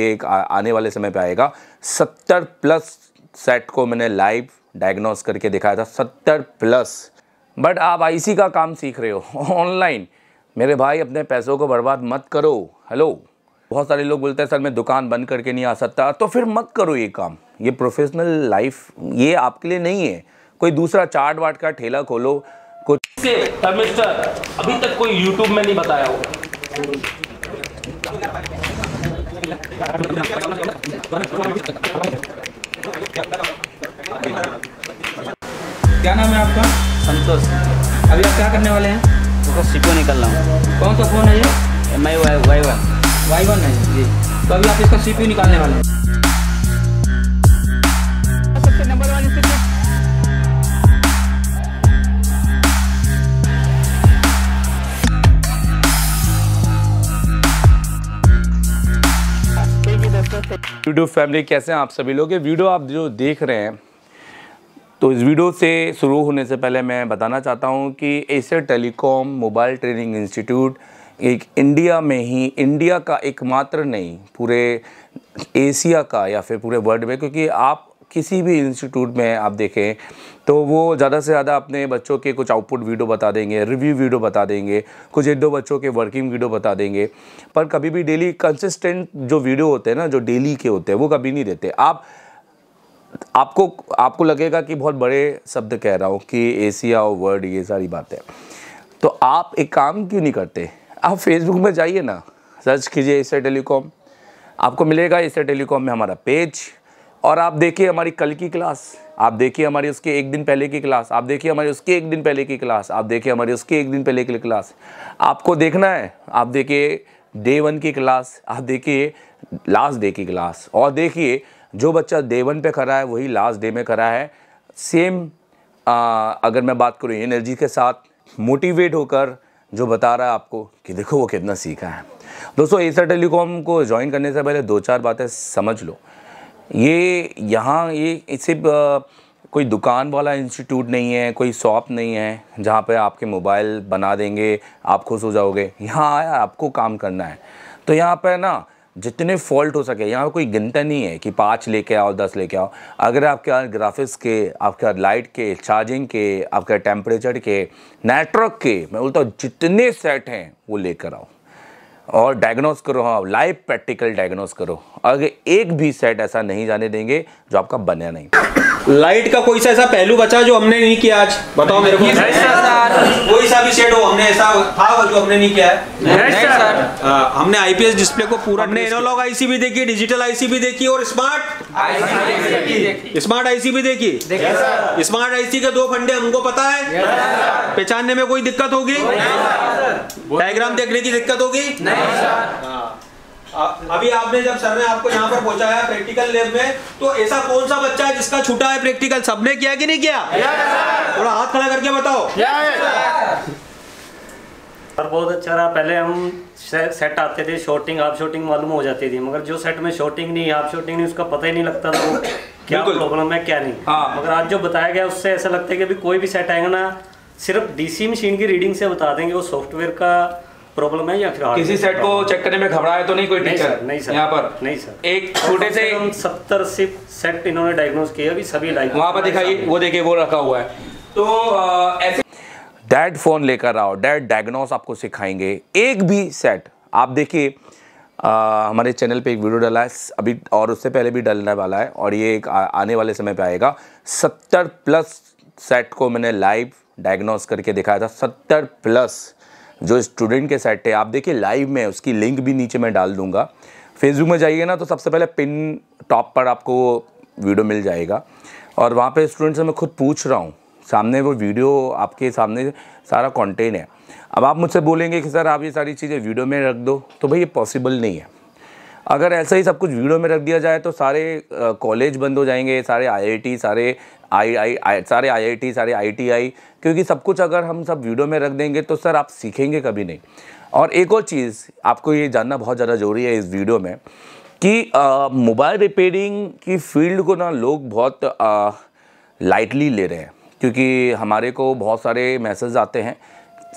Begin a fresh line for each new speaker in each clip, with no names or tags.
एक आने वाले समय पे आएगा सत्तर प्लस सेट को मैंने लाइव डायग्नोस करके दिखाया था सत्तर प्लस बट आप आईसी का काम सीख रहे हो ऑनलाइन मेरे भाई अपने पैसों को बर्बाद मत करो हेलो बहुत सारे लोग बोलते हैं सर मैं दुकान बंद करके नहीं आ सकता तो फिर मत करो ये काम ये प्रोफेशनल लाइफ ये आपके लिए नहीं है कोई दूसरा चाट वाट का ठेला खोलो कुछ अभी तक कोई यूट्यूब में नहीं बताया होगा क्या नाम है आपका संतोष अभी आप क्या करने वाले हैं उसका सिको निकल रहा हूँ कौन सा फ़ोन है ये M I Y Y one Y one है जी तो अभी आप इसका सीपीयू निकालने वाले हैं वीडियो फैमिली कैसे हैं आप सभी लोग ये वीडियो आप जो देख रहे हैं तो इस वीडियो से शुरू होने से पहले मैं बताना चाहता हूँ कि Asia telecom mobile training institute एक इंडिया में ही इंडिया का एकमात्र नहीं पूरे एशिया का या फिर पूरे वर्ल्ड में क्योंकि आप किसी भी इंस्टीट्यूट में आप देखें तो वो ज़्यादा से ज़्यादा अपने बच्चों के कुछ आउटपुट वीडियो बता देंगे रिव्यू वीडियो बता देंगे कुछ एक दो बच्चों के वर्किंग वीडियो बता देंगे पर कभी भी डेली कंसिस्टेंट जो वीडियो होते हैं ना जो डेली के होते हैं वो कभी नहीं देते आप आपको आपको लगेगा कि बहुत बड़े शब्द कह रहा हूँ कि एशिया और वर्ल्ड ये सारी बातें तो आप एक काम क्यों नहीं करते आप फेसबुक में जाइए ना सर्च कीजिए एशिया टेलीकॉम आपको मिलेगा एशिया टेलीकॉम में हमारा पेज और आप देखिए हमारी कल की क्लास आप देखिए हमारी उसके एक दिन पहले की क्लास आप देखिए हमारी उसके एक दिन पहले की क्लास आप देखिए हमारी उसके एक दिन पहले की क्लास आपको देखना है आप देखिए डे वन की क्लास आप देखिए लास्ट डे की क्लास और देखिए जो बच्चा डे वन पे करा है वही लास्ट डे में करा है सेम आ, अगर मैं बात करूँ एनर्जी के साथ मोटिवेट होकर जो बता रहा है आपको कि देखो वो कितना सीखा है दोस्तों एसर टेलीकॉम को ज्वाइन करने से पहले दो चार बातें समझ लो ये यहाँ ये सिर्फ कोई दुकान वाला इंस्टीट्यूट नहीं है कोई शॉप नहीं है जहाँ पे आपके मोबाइल बना देंगे आप खुश हो जाओगे यहाँ आया आपको काम करना है तो यहाँ पर ना जितने फॉल्ट हो सके यहाँ कोई गिनता नहीं है कि पाँच लेके आओ दस लेके आओ अगर आपके यहाँ ग्राफिक्स के आपके यहाँ लाइट के चार्जिंग के आपके टेम्परेचर के नेटवर्क के मैं बोलता हूँ जितने सेट हैं वो लेकर आओ और डायग्नोस करो हाँ लाइव प्रैक्टिकल डायग्नोस करो अगर एक भी सेट ऐसा नहीं जाने देंगे जो आपका बनया नहीं लाइट का कोई सा ऐसा पहलू बचा जो हमने नहीं किया आज बताओ मेरे को कोई सा भी शेड हो हमने ऐसा जो हमने नहीं किया है सर हमने आईपीएस डिस्प्ले को पूरा हमने एनालॉग आईसी भी देखी डिजिटल आईसी भी देखी और स्मार्ट आईसी स्मार्ट आईसी भी देखी स्मार्ट आईसी के दो फंडे हमको पता है पहचानने में कोई दिक्कत होगी डायग्राम देखने की दिक्कत होगी नहीं आ, अभी आपने जब सर ने आपको यहाँ पर पहुंचाया प्रैक्टिकल लैब में तो ऐसा कौन सा बच्चा है जिसका छुटा है प्रैक्टिकल सबने किया कि नहीं किया थोड़ा हाथ खड़ा करके बताओ सर बहुत अच्छा रहा पहले हम सेट आते थे शॉटिंग आप शॉटिंग मालूम हो जाती थी मगर जो सेट में शॉटिंग नहीं आप शॉटिंग नहीं उसका पता ही नहीं लगता था क्या प्रॉब्लम है क्या नहीं हाँ। मगर आज जो बताया गया उससे ऐसा लगता है कि अभी कोई भी सेट आएगा ना सिर्फ डीसी मशीन की रीडिंग से बता देंगे वो सॉफ्टवेयर का प्रॉब्लम है या फिर किसी सेट को चेक करने में घबराया तो नहीं कोई टीचर सर, नहीं सर यहाँ पर नहीं सर एक छोटे से सत्तर सिर्फ सेट इन्होंने डायग्नोज किया अभी सभी लाइव वहाँ पर दिखाई वो देखिए वो रखा हुआ है तो ऐसे डैड फोन लेकर आओ डैड डायग्नोस आपको सिखाएंगे एक भी सेट आप देखिए हमारे चैनल पे एक वीडियो डाला है अभी और उससे पहले भी डलने वाला है और ये एक आ, आने वाले समय पे आएगा सत्तर प्लस सेट को मैंने लाइव डायग्नोस करके दिखाया था सत्तर प्लस जो स्टूडेंट के सेट है आप देखिए लाइव में उसकी लिंक भी नीचे मैं डाल दूंगा फेसबुक में जाइए ना तो सबसे पहले पिन टॉप पर आपको वीडियो मिल जाएगा और वहाँ पे स्टूडेंट से मैं खुद पूछ रहा हूँ सामने वो वीडियो आपके सामने सारा कंटेंट है अब आप मुझसे बोलेंगे कि सर आप ये सारी चीज़ें वीडियो में रख दो तो भाई ये पॉसिबल नहीं है अगर ऐसा ही सब कुछ वीडियो में रख दिया जाए तो सारे कॉलेज बंद हो जाएंगे सारे आईआईटी सारे आई आई आई सारे आईआईटी सारे आईटीआई क्योंकि सब कुछ अगर हम सब वीडियो में रख देंगे तो सर आप सीखेंगे कभी नहीं और एक और चीज़ आपको ये जानना बहुत ज़्यादा ज़रूरी है इस वीडियो में कि मोबाइल रिपेयरिंग की फील्ड को ना लोग बहुत आ, लाइटली ले रहे हैं क्योंकि हमारे को बहुत सारे मैसेज आते हैं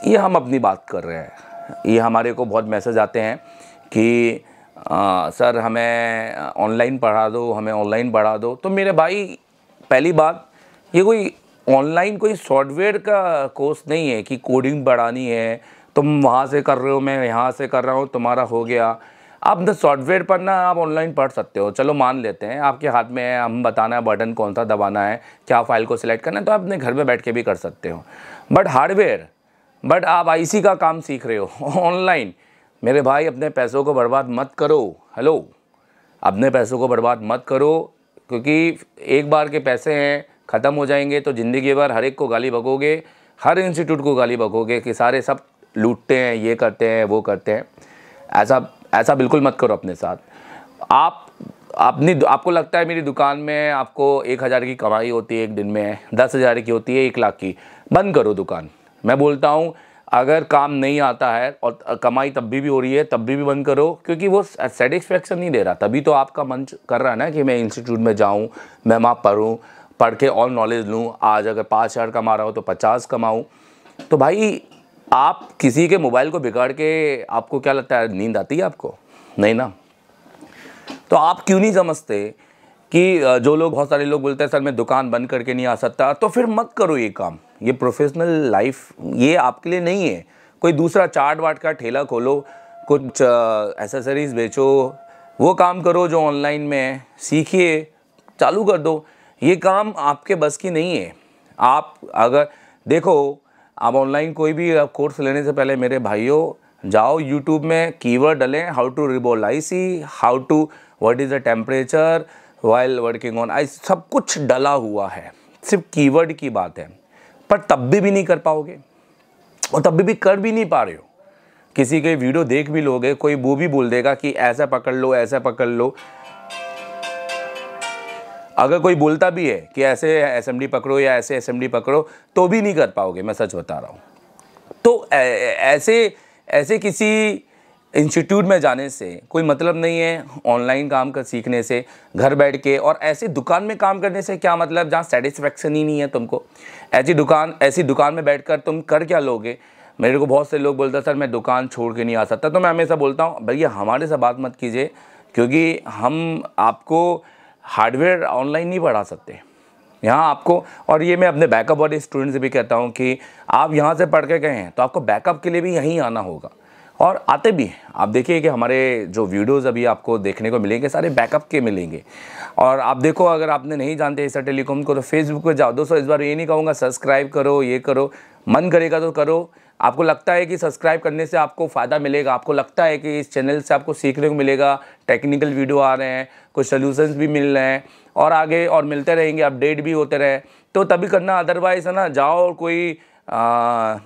ये हम अपनी बात कर रहे हैं ये हमारे को बहुत मैसेज आते हैं कि आ, सर हमें ऑनलाइन पढ़ा दो हमें ऑनलाइन पढ़ा दो तो मेरे भाई पहली बात ये कोई ऑनलाइन कोई सॉफ्टवेयर का कोर्स नहीं है कि कोडिंग बढ़ानी है तुम वहाँ से कर रहे हो मैं यहाँ से कर रहा हूँ तुम्हारा हो गया आप ना सॉफ्टवेयर पर ना आप ऑनलाइन पढ़ सकते हो चलो मान लेते हैं आपके हाथ में है हम बताना है बटन कौन सा दबाना है क्या फाइल को सिलेक्ट करना है तो आप अपने घर में बैठ के भी कर सकते हो बट हार्डवेयर बट आप आईसी का काम सीख रहे हो ऑनलाइन मेरे भाई अपने पैसों को बर्बाद मत करो हेलो अपने पैसों को बर्बाद मत करो क्योंकि एक बार के पैसे हैं ख़त्म हो जाएंगे तो ज़िंदगी भर हर एक को गाली बकोगे हर इंस्टीट्यूट को गाली बकोगे कि सारे सब लूटते हैं ये करते हैं वो करते हैं ऐसा ऐसा बिल्कुल मत करो अपने साथ आप अपनी आपको लगता है मेरी दुकान में आपको एक हज़ार की कमाई होती है एक दिन में दस हज़ार की होती है एक लाख की बंद करो दुकान मैं बोलता हूँ अगर काम नहीं आता है और कमाई तब भी भी हो रही है तब भी भी बंद करो क्योंकि वो सेटिस्फेक्शन नहीं दे रहा तभी तो आपका मन कर रहा है ना कि मैं इंस्टीट्यूट में जाऊँ मैं वहाँ पढ़ूँ पढ़ के और नॉलेज लूँ आज अगर पाँच हज़ार कमा रहा हो तो पचास कमाऊँ तो भाई आप किसी के मोबाइल को बिगाड़ के आपको क्या लगता है नींद आती है आपको नहीं ना तो आप क्यों नहीं समझते कि जो लोग बहुत सारे लोग बोलते हैं सर मैं दुकान बंद करके नहीं आ सकता तो फिर मत करो ये काम ये प्रोफेशनल लाइफ ये आपके लिए नहीं है कोई दूसरा चाट वाट का ठेला खोलो कुछ एसेसरीज बेचो वो काम करो जो ऑनलाइन में है सीखिए चालू कर दो ये काम आपके बस की नहीं है आप अगर देखो आप ऑनलाइन कोई भी कोर्स लेने से पहले मेरे भाइयों जाओ यूट्यूब में कीवर्ड डलें how to reball IC how to what is the temperature while working on I सब कुछ डला हुआ है सिर्फ कीवर्ड की बात है पर तब भी भी नहीं कर पाओगे और तब भी भी कर भी नहीं पा रहे हो किसी के वीडियो देख भी लोगे कोई वो भी बोल देगा कि ऐसा पकड़ लो ऐसा पकड़ लो अगर कोई बोलता भी है कि ऐसे असेंबली पकड़ो या ऐसे असेंबली पकड़ो तो भी नहीं कर पाओगे मैं सच बता रहा हूँ तो ऐसे ऐसे किसी इंस्टीट्यूट में जाने से कोई मतलब नहीं है ऑनलाइन काम कर सीखने से घर बैठ के और ऐसी दुकान में काम करने से क्या मतलब जहाँ सेटिस्फैक्शन ही नहीं है तुमको ऐसी दुकान ऐसी दुकान में बैठकर तुम कर क्या लोगे मेरे को बहुत से लोग बोलते सर मैं दुकान छोड़ के नहीं आ सकता तो मैं हमेशा बोलता हूँ भैया हमारे से बात मत कीजिए क्योंकि हम आपको हार्डवेयर ऑनलाइन नहीं पढ़ा सकते यहाँ आपको और ये मैं अपने बैकअप वाले स्टूडेंट से भी कहता हूँ कि आप यहाँ से पढ़ के गए हैं तो आपको बैकअप के लिए भी यहीं आना होगा और आते भी हैं आप देखिए कि हमारे जो वीडियोस अभी आपको देखने को मिलेंगे सारे बैकअप के मिलेंगे और आप देखो अगर आपने नहीं जानते ऐसा टेलीकॉम को तो फेसबुक पर जाओ दोस्तों इस बार ये नहीं कहूँगा सब्सक्राइब करो ये करो मन करेगा तो करो आपको लगता है कि सब्सक्राइब करने से आपको फ़ायदा मिलेगा आपको लगता है कि इस चैनल से आपको सीखने को मिलेगा टेक्निकल वीडियो आ रहे हैं कुछ सोल्यूशंस भी मिल रहे हैं और आगे और मिलते रहेंगे अपडेट भी होते रहे तो तभी करना अदरवाइज़ है ना जाओ कोई आ,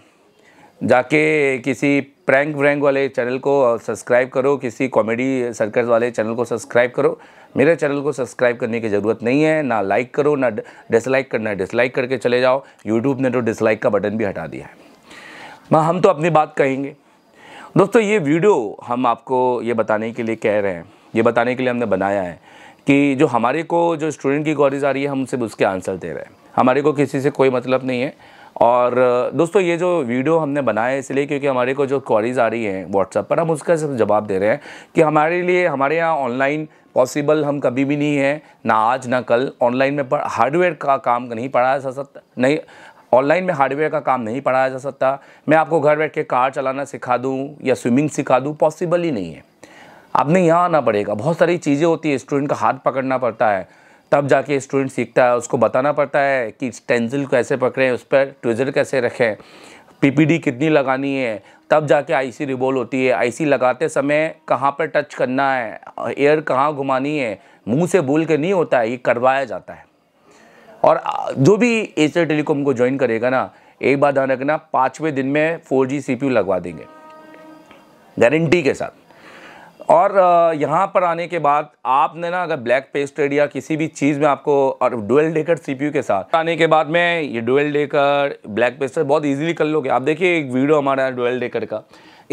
जाके किसी प्रैंक व्रैंक वाले चैनल को सब्सक्राइब करो किसी कॉमेडी सर्कस वाले चैनल को सब्सक्राइब करो मेरे चैनल को सब्सक्राइब करने की ज़रूरत नहीं है ना लाइक करो ना डिसलाइक करना डिसलाइक करके चले जाओ यूट्यूब ने तो डिसलाइक का बटन भी हटा दिया है हम तो अपनी बात कहेंगे दोस्तों ये वीडियो हम आपको ये बताने के लिए कह रहे हैं ये बताने के लिए हमने बनाया है कि जो हमारे को जो स्टूडेंट की क्वारीज आ रही है हम सिर्फ उसके आंसर दे रहे हैं हमारे को किसी से कोई मतलब नहीं है और दोस्तों ये जो वीडियो हमने बनाया है इसलिए क्योंकि हमारे को जो क्वारीज़ आ रही हैं व्हाट्सअप पर हम उसका सिर्फ जवाब दे रहे हैं कि हमारे लिए हमारे यहाँ ऑनलाइन पॉसिबल हम कभी भी नहीं है ना आज ना कल ऑनलाइन में पर हार्डवेयर का काम नहीं पढ़ाया जा सकता नहीं ऑनलाइन में हार्डवेयर का काम नहीं पढ़ाया जा सकता मैं आपको घर बैठ के कार चलाना सिखा दूँ या स्विमिंग सिखा दूँ पॉसिबल ही नहीं है आपने यहाँ आना पड़ेगा बहुत सारी चीज़ें होती है स्टूडेंट का हाथ पकड़ना पड़ता है तब जाके स्टूडेंट सीखता है उसको बताना पड़ता है कि स्टेंसिल कैसे पकड़ें उस पर ट्विजर कैसे रखें पीपीडी कितनी लगानी है तब जाके आईसी रिबोल होती है आईसी लगाते समय कहाँ पर टच करना है एयर कहाँ घुमानी है मुंह से बोल के नहीं होता है ये करवाया जाता है और जो भी एचर टेलीकॉम को ज्वाइन करेगा ना एक बार ध्यान रखना पाँचवें दिन में फोर जी लगवा देंगे गारंटी के साथ और यहाँ पर आने के बाद आपने ना अगर ब्लैक पेस्टेड या किसी भी चीज़ में आपको और डुअल डेकर सीपीयू के साथ आने के बाद में ये डुअल डेकर ब्लैक पेस्टेड बहुत इजीली कर लोगे आप देखिए एक वीडियो हमारा डुअल डेकर का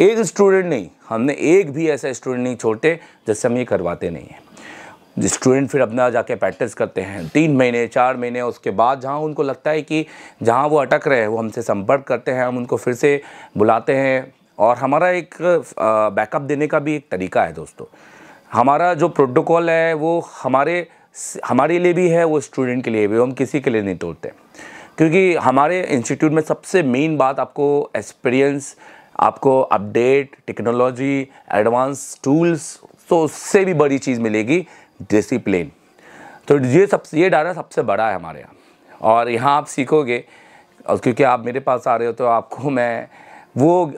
एक स्टूडेंट नहीं हमने एक भी ऐसा स्टूडेंट नहीं छोड़ते जिससे हम ये करवाते नहीं हैं स्टूडेंट फिर अपना जाके प्रैक्टिस करते हैं तीन महीने चार महीने उसके बाद जहाँ उनको लगता है कि जहाँ वो अटक रहे हैं वो हमसे संपर्क करते हैं हम उनको फिर से बुलाते हैं और हमारा एक बैकअप देने का भी एक तरीका है दोस्तों हमारा जो प्रोटोकॉल है वो हमारे हमारे लिए भी है वो स्टूडेंट के लिए भी हम किसी के लिए नहीं तोड़ते क्योंकि हमारे इंस्टीट्यूट में सबसे मेन बात आपको एक्सपीरियंस आपको अपडेट टेक्नोलॉजी एडवांस टूल्स तो उससे भी बड़ी चीज़ मिलेगी डिसिप्लिन तो ये सब ये डाटा सबसे बड़ा है हमारे यहाँ और यहाँ आप सीखोगे और क्योंकि आप मेरे पास आ रहे हो तो आपको मैं वो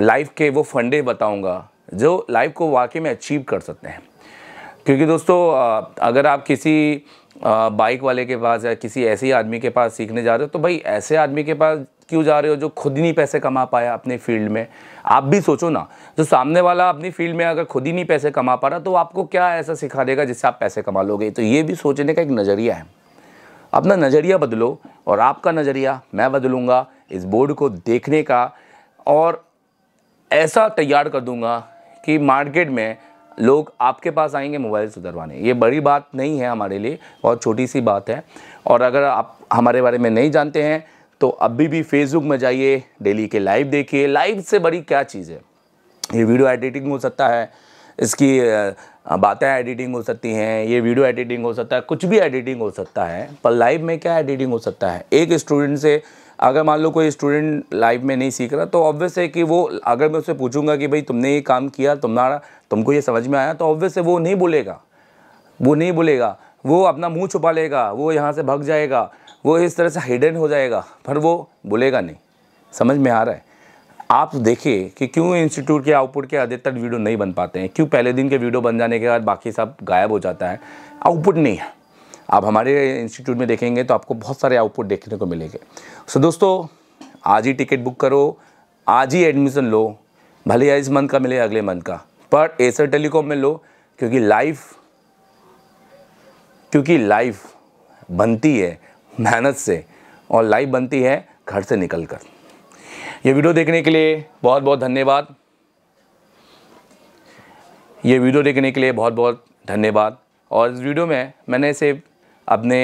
लाइफ के वो फंडे बताऊंगा जो लाइफ को वाकई में अचीव कर सकते हैं क्योंकि दोस्तों अगर आप किसी बाइक वाले के पास या किसी ऐसे आदमी के पास सीखने जा रहे हो तो भाई ऐसे आदमी के पास क्यों जा रहे हो जो खुद ही नहीं पैसे कमा पाया अपने फील्ड में आप भी सोचो ना जो सामने वाला अपनी फील्ड में अगर खुद ही नहीं पैसे कमा पा रहा तो आपको क्या ऐसा सिखा देगा जिससे आप पैसे कमा लोगे तो ये भी सोचने का एक नज़रिया है अपना नज़रिया बदलो और आपका नज़रिया मैं बदलूँगा इस बोर्ड को देखने का और ऐसा तैयार कर दूंगा कि मार्केट में लोग आपके पास आएंगे मोबाइल सुधरवाने ये बड़ी बात नहीं है हमारे लिए बहुत छोटी सी बात है और अगर आप हमारे बारे में नहीं जानते हैं तो अभी भी फेसबुक में जाइए डेली के लाइव देखिए लाइव से बड़ी क्या चीज़ है ये वीडियो एडिटिंग हो सकता है इसकी बातें एडिटिंग हो सकती हैं ये वीडियो एडिटिंग हो सकता है कुछ भी एडिटिंग हो सकता है पर लाइव में क्या एडिटिंग हो सकता है एक स्टूडेंट से अगर मान लो कोई स्टूडेंट लाइफ में नहीं सीख रहा तो ऑब्वियस है कि वो अगर मैं उससे पूछूंगा कि भाई तुमने ये काम किया तुम्हारा तुमको ये समझ में आया तो ऑब्वियस है वो नहीं बोलेगा वो नहीं बोलेगा वो अपना मुंह छुपा लेगा वो यहाँ से भग जाएगा वो इस तरह से हिडन हो जाएगा पर वो बोलेगा नहीं समझ में आ रहा है आप देखिए कि क्यों इंस्टीट्यूट के आउटपुट के अधिकतर वीडियो नहीं बन पाते हैं क्यों पहले दिन के वीडियो बन जाने के बाद बाकी सब गायब हो जाता है आउटपुट नहीं है आप हमारे इंस्टीट्यूट में देखेंगे तो आपको बहुत सारे आउटपुट देखने को मिलेंगे सो so, दोस्तों आज ही टिकट बुक करो आज ही एडमिशन लो भले या इस मंथ का मिले अगले मंथ का पर एसर टेलीकॉम में लो क्योंकि लाइफ क्योंकि लाइफ बनती है मेहनत से और लाइफ बनती है घर से निकल कर ये वीडियो देखने के लिए बहुत बहुत धन्यवाद ये वीडियो देखने के लिए बहुत बहुत धन्यवाद और इस वीडियो में मैंने सिर्फ अपने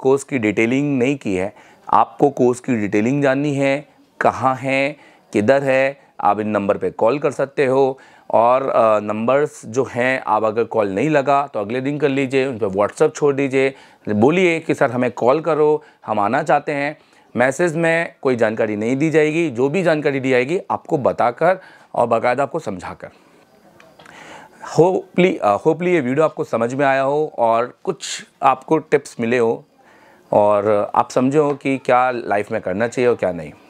कोर्स की डिटेलिंग नहीं की है आपको कोर्स की डिटेलिंग जाननी है कहाँ है किधर है आप इन नंबर पे कॉल कर सकते हो और नंबर्स जो हैं आप अगर कॉल नहीं लगा तो अगले दिन कर लीजिए उन पर व्हाट्सअप छोड़ दीजिए बोलिए कि सर हमें कॉल करो हम आना चाहते हैं मैसेज में कोई जानकारी नहीं दी जाएगी जो भी जानकारी दी जाएगी आपको बताकर और बाकायदा आपको समझाकर होपली होपली ये वीडियो आपको समझ में आया हो और कुछ आपको टिप्स मिले हो और आप समझे हो कि क्या लाइफ में करना चाहिए और क्या नहीं